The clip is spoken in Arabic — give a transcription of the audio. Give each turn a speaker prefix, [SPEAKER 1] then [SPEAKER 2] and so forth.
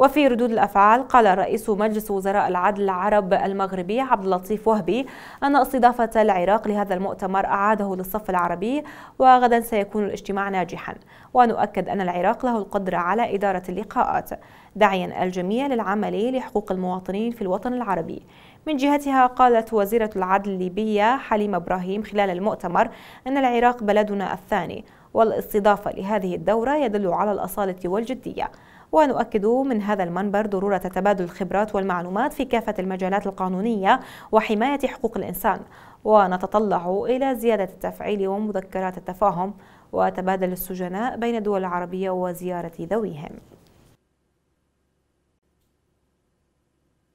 [SPEAKER 1] وفي ردود الأفعال قال رئيس مجلس وزراء العدل العرب المغربي عبد اللطيف وهبي أن استضافة العراق لهذا المؤتمر أعاده للصف العربي وغدا سيكون الاجتماع ناجحا ونؤكد أن العراق له القدرة على إدارة اللقاءات داعيا الجميع للعمل لحقوق المواطنين في الوطن العربي من جهتها قالت وزيرة العدل الليبية حليمة إبراهيم خلال المؤتمر أن العراق بلدنا الثاني والاستضافة لهذه الدورة يدل على الأصالة والجدية ونؤكد من هذا المنبر ضرورة تبادل الخبرات والمعلومات في كافة المجالات القانونية وحماية حقوق الإنسان ونتطلع إلى زيادة التفعيل ومذكرات التفاهم وتبادل السجناء بين الدول العربية وزيارة ذويهم